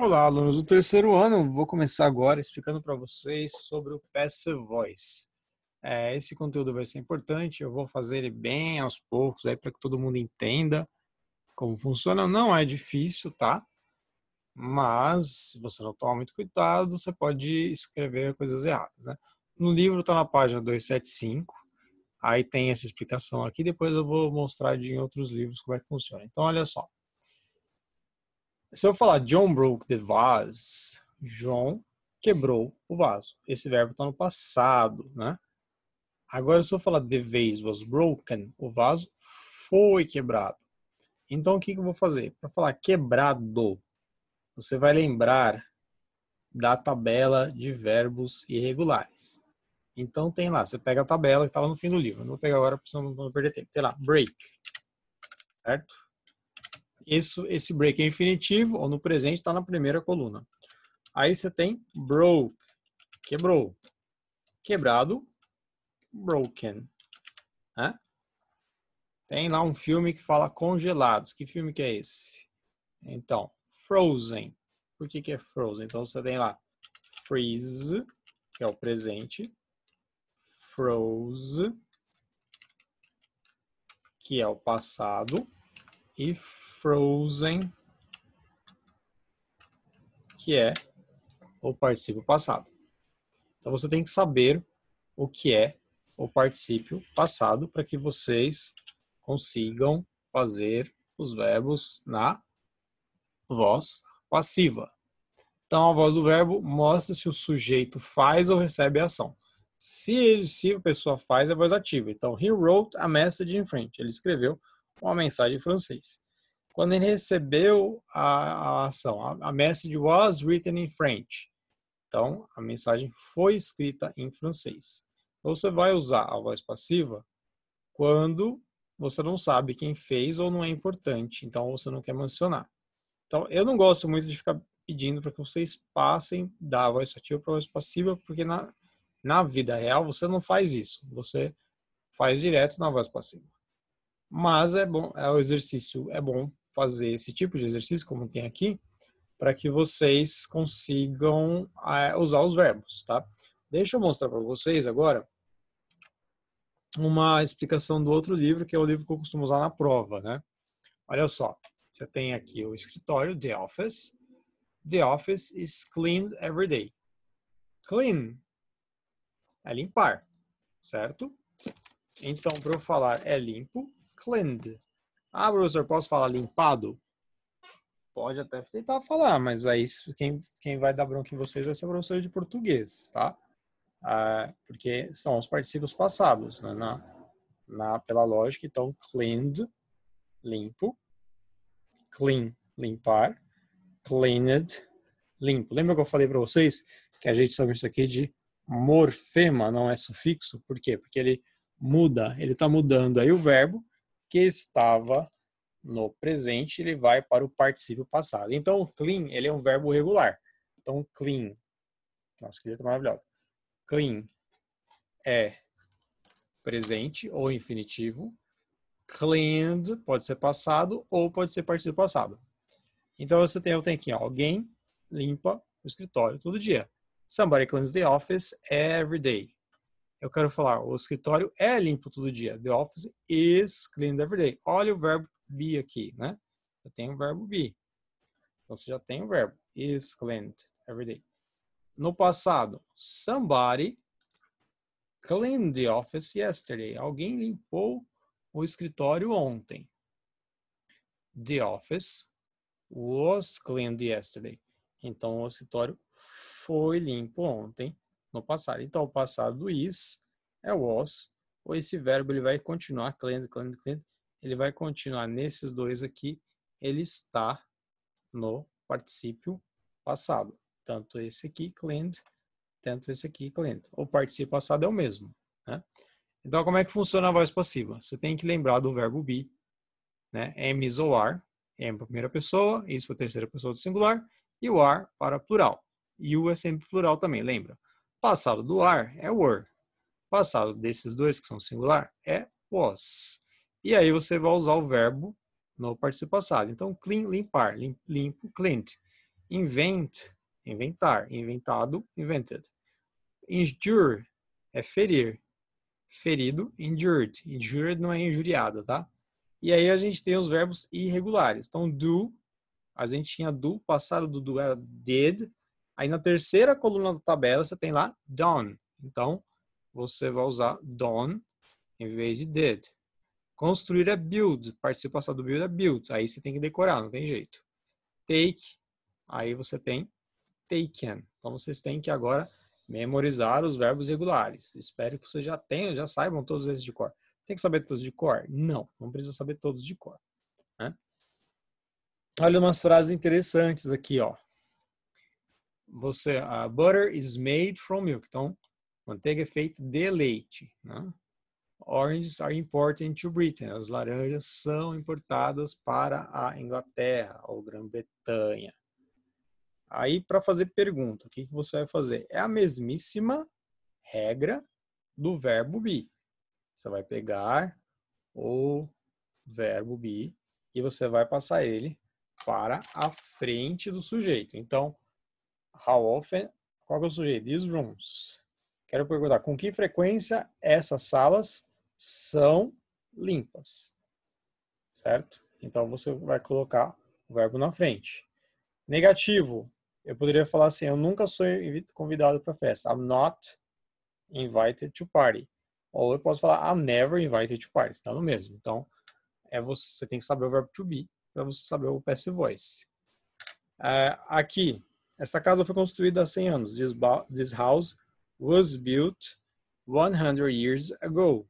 Olá, alunos do terceiro ano. Vou começar agora explicando para vocês sobre o Passive Voice. É, esse conteúdo vai ser importante. Eu vou fazer ele bem aos poucos aí para que todo mundo entenda como funciona. Não é difícil, tá? Mas se você não tomar muito cuidado, você pode escrever coisas erradas, né? No livro está na página 275. Aí tem essa explicação aqui. Depois eu vou mostrar de em outros livros como é que funciona. Então, olha só. Se eu falar John broke the vase, João quebrou o vaso. Esse verbo está no passado, né? Agora, se eu falar the vase was broken, o vaso foi quebrado. Então, o que, que eu vou fazer? Para falar quebrado, você vai lembrar da tabela de verbos irregulares. Então, tem lá, você pega a tabela que estava tá no fim do livro. Eu não vou pegar agora para não perder tempo. Tem lá, break, certo? Isso, esse break é infinitivo, ou no presente, está na primeira coluna. Aí você tem broke, quebrou. Quebrado, broken. Né? Tem lá um filme que fala congelados. Que filme que é esse? Então, frozen. Por que, que é frozen? Então você tem lá freeze, que é o presente, froze, que é o passado, e frozen, que é o particípio passado. Então você tem que saber o que é o particípio passado para que vocês consigam fazer os verbos na voz passiva. Então, a voz do verbo mostra se o sujeito faz ou recebe a ação. Se, se a pessoa faz, é a voz ativa. Então, he wrote a message in French. Ele escreveu uma mensagem em francês. Quando ele recebeu a, a ação, a, a message was written in French. Então, a mensagem foi escrita em francês. Então, você vai usar a voz passiva quando você não sabe quem fez ou não é importante, então você não quer mencionar. Então, eu não gosto muito de ficar pedindo para que vocês passem da voz ativa para a voz passiva, porque na, na vida real você não faz isso. Você faz direto na voz passiva. Mas é bom, é o exercício, é bom fazer esse tipo de exercício, como tem aqui, para que vocês consigam é, usar os verbos, tá? Deixa eu mostrar para vocês agora uma explicação do outro livro, que é o livro que eu costumo usar na prova, né? Olha só, você tem aqui o escritório, The Office. The Office is cleaned every day. Clean é limpar, certo? Então, para eu falar é limpo, cleaned. Ah, professor, posso falar limpado? Pode até tentar falar, mas aí quem, quem vai dar bronca em vocês vai ser o professor de português, tá? Ah, porque são os particípios passados, né? na, na, pela lógica, então, cleaned, limpo, clean, limpar, cleaned, limpo. Lembra que eu falei para vocês que a gente chama isso aqui de morfema, não é sufixo? Por quê? Porque ele muda, ele está mudando aí o verbo que estava no presente, ele vai para o particípio passado. Então, clean, ele é um verbo regular. Então, clean. Nossa, que letra maravilhosa. Clean é presente ou infinitivo. Cleaned pode ser passado ou pode ser particípio passado. Então, você tem, eu tenho aqui, ó, alguém limpa o escritório todo dia. Somebody cleans the office every day. Eu quero falar, o escritório é limpo todo dia. The office is cleaned every day. Olha o verbo be aqui, né? Eu tenho o verbo be. Então, você já tem o verbo is cleaned every day. No passado, somebody cleaned the office yesterday. Alguém limpou o escritório ontem. The office was cleaned yesterday. Então, o escritório foi limpo ontem no passado. Então, o passado do is é o was, ou esse verbo ele vai continuar, clendo, clendo, clendo, ele vai continuar nesses dois aqui, ele está no particípio passado. Tanto esse aqui, cleaned, tanto esse aqui, cleaned. O particípio passado é o mesmo. Né? Então, como é que funciona a voz passiva? Você tem que lembrar do verbo be, né? am, is ou are. Am para primeira pessoa, is para terceira pessoa do singular, e o are para plural. You é sempre plural também, lembra? Passado do ar é were. Passado desses dois que são singular é was. E aí você vai usar o verbo no participio passado. Então, clean, limpar, limpo, cleaned. Invent, inventar, inventado, invented. Injure é ferir. Ferido, injured. Injured não é injuriado, tá? E aí a gente tem os verbos irregulares. Então, do, a gente tinha do, passado do do era did, Aí na terceira coluna da tabela você tem lá done. Então você vai usar done em vez de did. Construir é build, participação do build é build. Aí você tem que decorar, não tem jeito. Take, aí você tem taken. Então vocês têm que agora memorizar os verbos regulares. Espero que vocês já tenham, já saibam todos eles de cor. Tem que saber todos de cor? Não, não precisa saber todos de cor. Né? Olha umas frases interessantes aqui, ó você a butter is made from milk. Então, manteiga é feita de leite. Né? Oranges are imported to Britain. As laranjas são importadas para a Inglaterra ou Grã-Bretanha. Aí, para fazer pergunta, o que, que você vai fazer? É a mesmíssima regra do verbo be. Você vai pegar o verbo be e você vai passar ele para a frente do sujeito. Então, How often? Qual sujeito? these rooms. Quero perguntar com que frequência essas salas são limpas. Certo? Então você vai colocar o verbo na frente. Negativo. Eu poderia falar assim: eu nunca sou convidado para festa. I'm not invited to party. Ou eu posso falar I'm never invited to party. Está no mesmo. Então é você, você tem que saber o verbo to be para você saber o passive voice. É, aqui esta casa foi construída há 100 anos. This, this house was built 100 years ago.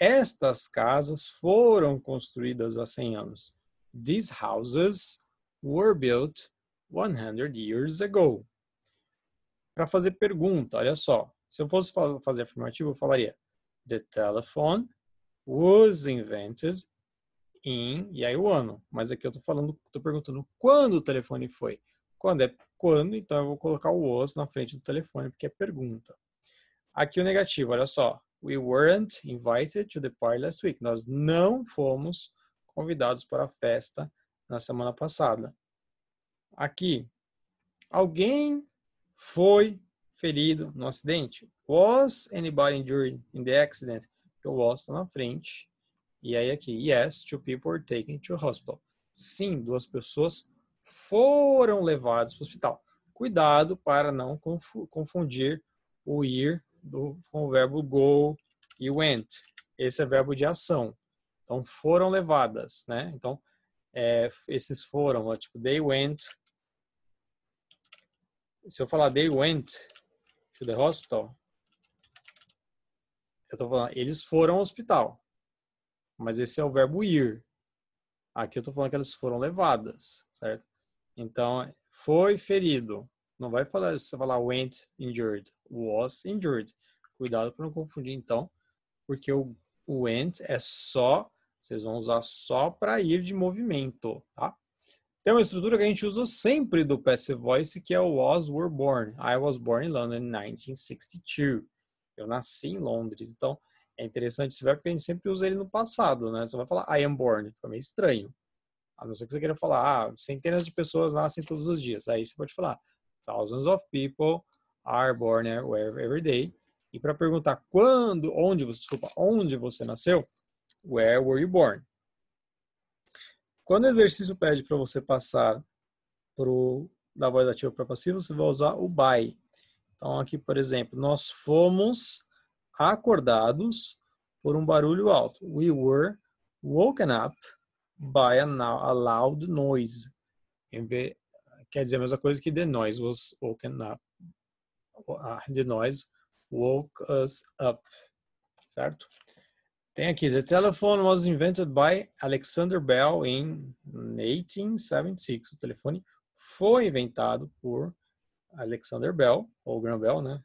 Estas casas foram construídas há 100 anos. These houses were built 100 years ago. Para fazer pergunta, olha só. Se eu fosse fazer afirmativo, eu falaria: The telephone was invented in. E aí o ano. Mas aqui eu estou estou perguntando quando o telefone foi. Quando é quando, então eu vou colocar o was na frente do telefone, porque é pergunta. Aqui o negativo, olha só. We weren't invited to the party last week. Nós não fomos convidados para a festa na semana passada. Aqui, alguém foi ferido no acidente. Was anybody injured in the accident? Eu was está na frente. E aí aqui, yes, two people were taken to hospital. Sim, duas pessoas foram levados para o hospital. Cuidado para não confundir o ir do, com o verbo go e went. Esse é verbo de ação. Então, foram levadas, né? Então, é, esses foram, ó, tipo, they went. Se eu falar they went to the hospital, eu estou falando, eles foram ao hospital. Mas esse é o verbo ir. Aqui eu estou falando que elas foram levadas, certo? Então, foi ferido. Não vai falar, você falar went injured, was injured. Cuidado para não confundir, então, porque o went é só, vocês vão usar só para ir de movimento, tá? Tem uma estrutura que a gente usa sempre do passive voice, que é o was, were born. I was born in London in 1962. Eu nasci em Londres. Então, é interessante esse verbo porque a gente sempre usa ele no passado, né? Você vai falar I am born, fica meio estranho. A não ser que você queira falar, ah, centenas de pessoas nascem todos os dias. Aí você pode falar, thousands of people are born every day. E para perguntar quando, onde você, desculpa, onde você nasceu, where were you born? Quando o exercício pede para você passar pro, da voz ativa para passiva, você vai usar o by. Então, aqui, por exemplo, nós fomos acordados por um barulho alto. We were woken up by a loud noise. Quer dizer a mesma coisa que the noise was woken up. The noise woke us up. Certo? Tem aqui, the telephone was invented by Alexander Bell in 1876. O telefone foi inventado por Alexander Bell, ou Graham Bell, né?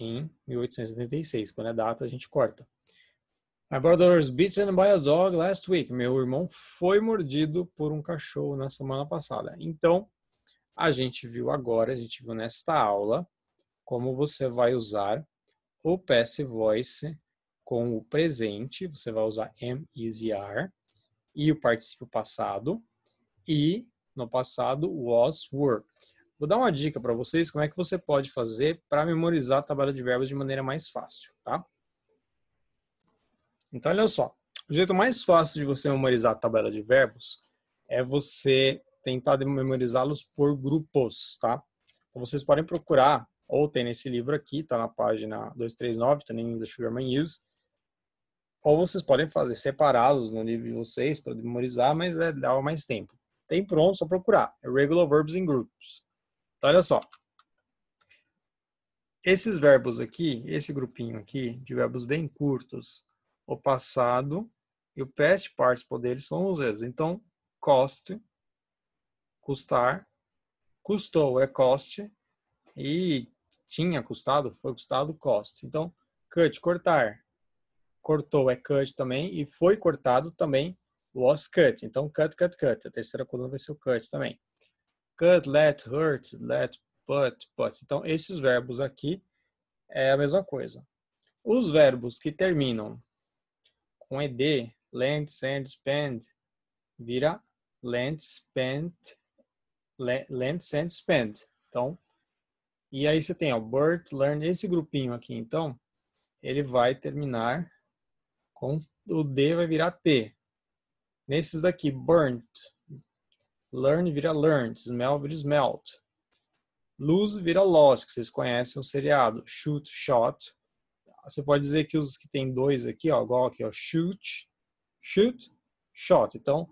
Em 1876. Quando é data, a gente corta. Agora, was Beaten by a Dog last week. Meu irmão foi mordido por um cachorro na semana passada. Então, a gente viu agora, a gente viu nesta aula, como você vai usar o passive voice com o presente. Você vai usar am, is e are. E o particípio passado. E, no passado, was, were. Vou dar uma dica para vocês como é que você pode fazer para memorizar a tabela de verbos de maneira mais fácil, tá? Então, olha só. O jeito mais fácil de você memorizar a tabela de verbos é você tentar memorizá-los por grupos, tá? Então, vocês podem procurar, ou tem nesse livro aqui, tá na página 239, também em The Sugarman Use, ou vocês podem fazer separados no livro de vocês para memorizar, mas é, dá mais tempo. Tem pronto, só procurar. Regular verbs in groups. Então, olha só. Esses verbos aqui, esse grupinho aqui, de verbos bem curtos, o passado e o past participle dele são os erros. Então, cost, custar, custou é cost e tinha custado, foi custado cost. Então, cut, cortar. Cortou é cut também e foi cortado também was cut. Então, cut, cut, cut. A terceira coluna vai ser o cut também. Cut, let, hurt, let, put, put. Então, esses verbos aqui é a mesma coisa. Os verbos que terminam com ED, lend, send, spend, vira lend, spend, lend, send, spend. Então, e aí você tem, o birth, learn, esse grupinho aqui, então, ele vai terminar com o D vai virar T. Nesses aqui, burnt, learn vira learned, smell vira smelt. Lose vira loss, que vocês conhecem o seriado. Shoot, shot você pode dizer que os que tem dois aqui, ó, igual aqui, ó, shoot, shoot, shot. Então,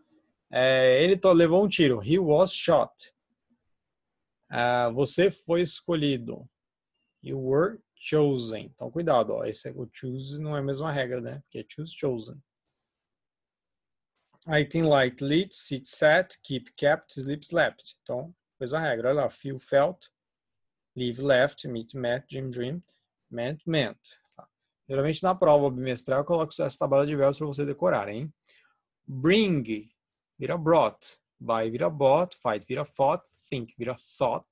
é, ele levou um tiro. He was shot. É, você foi escolhido. You were chosen. Então, cuidado, ó, esse é, o choose não é a mesma regra, né? Porque é choose, chosen. Aí tem light, lit, sit, sat, keep, kept, sleep, slept. Então, coisa regra. Olha lá, feel, felt, live, left, meet, met, dream, dream, meant, meant. Geralmente na prova bimestral eu coloco essa tabela de verbos para você decorar, hein? Bring vira brought, buy vira bought, fight vira fought, think vira thought,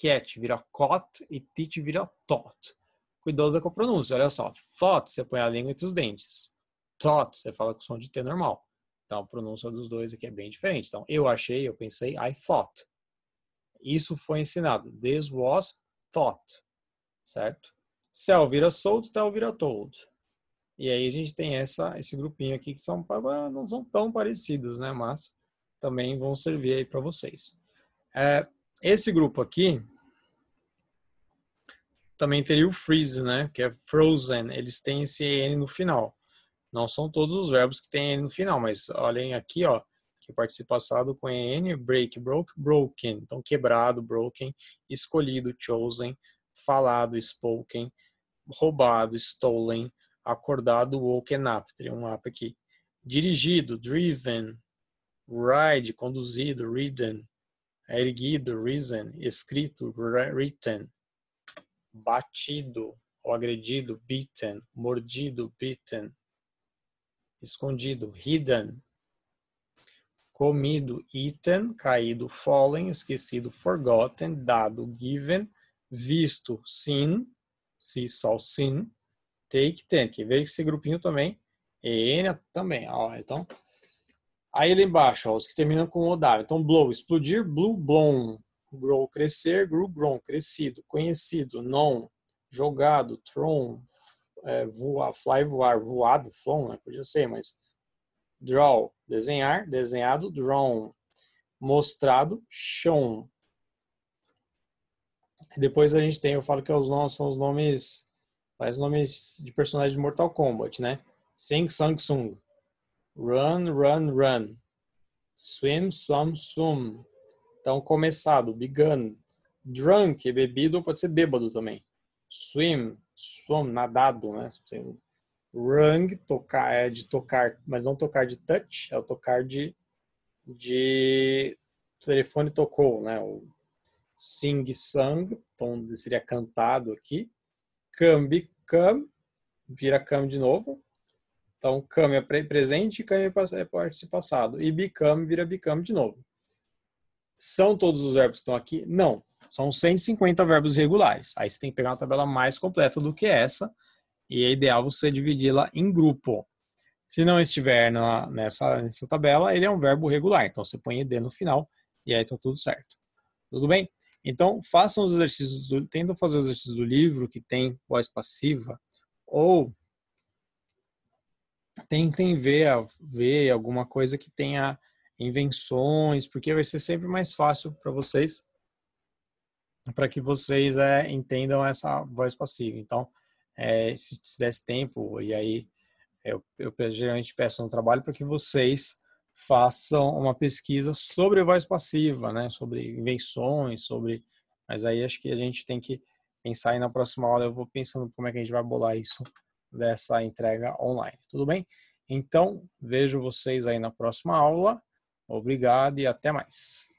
cat vira caught e teach vira taught. Cuidado é com a pronúncia, olha só. Thought, você põe a língua entre os dentes. Thought, você fala com som de T normal. Então a pronúncia dos dois aqui é bem diferente. Então eu achei, eu pensei, I thought. Isso foi ensinado. This was thought. Certo? Cell é vira solto, Tel tá vira told. E aí a gente tem essa, esse grupinho aqui que são, não são tão parecidos, né? Mas também vão servir aí para vocês. É, esse grupo aqui também teria o freeze, né? Que é frozen. Eles têm esse n no final. Não são todos os verbos que têm n no final, mas olhem aqui, ó que participa passado com EN, break, broke, broken. Então, quebrado, broken, escolhido, chosen falado, spoken, roubado, stolen, acordado, woken up, teria um app aqui. Dirigido, driven, ride, conduzido, ridden, erguido, risen, escrito, written, batido, ou agredido, beaten, mordido, beaten, escondido, hidden, comido, eaten, caído, fallen, esquecido, forgotten, dado, given, visto sin, se, sol, sin, take, ten. Que veio esse grupinho também. N também, ó, então. Aí lá embaixo, ó, os que terminam com o W. Então, blow, explodir, blue, blown, grow, crescer, grew, grown, crescido, conhecido, non, jogado, tron, é, voar, fly, voar, voado, flown, né? podia ser, mas draw, desenhar, desenhado, drawn, mostrado, shown, depois a gente tem, eu falo que é os nomes, são os nomes, faz nomes de personagens de Mortal Kombat, né? Sing Sang Sung, Run Run Run, Swim Swam Swim. Então começado, begun, drunk, bebido, pode ser bêbado também. Swim, swim, nadado, né? Rung, tocar é de tocar, mas não tocar de touch, é o tocar de de o telefone tocou, né? O sing sang, então seria cantado aqui. Kam become, vira cam de novo. Então, cam é presente e come é, é passado. E bicam, vira bicam de novo. São todos os verbos que estão aqui? Não. São 150 verbos regulares. Aí você tem que pegar uma tabela mais completa do que essa. E é ideal você dividi-la em grupo. Se não estiver na, nessa, nessa tabela, ele é um verbo regular. Então, você põe ED no final e aí está tudo certo. Tudo bem? Então, façam os exercícios, do, tentam fazer os exercícios do livro que tem voz passiva, ou tentem ver, ver alguma coisa que tenha invenções, porque vai ser sempre mais fácil para vocês, para que vocês é, entendam essa voz passiva. Então, é, se, se desse tempo, e aí eu, eu geralmente peço um trabalho para que vocês façam uma pesquisa sobre voz passiva, né? Sobre invenções, sobre. Mas aí acho que a gente tem que pensar aí na próxima aula eu vou pensando como é que a gente vai bolar isso dessa entrega online. Tudo bem? Então, vejo vocês aí na próxima aula. Obrigado e até mais.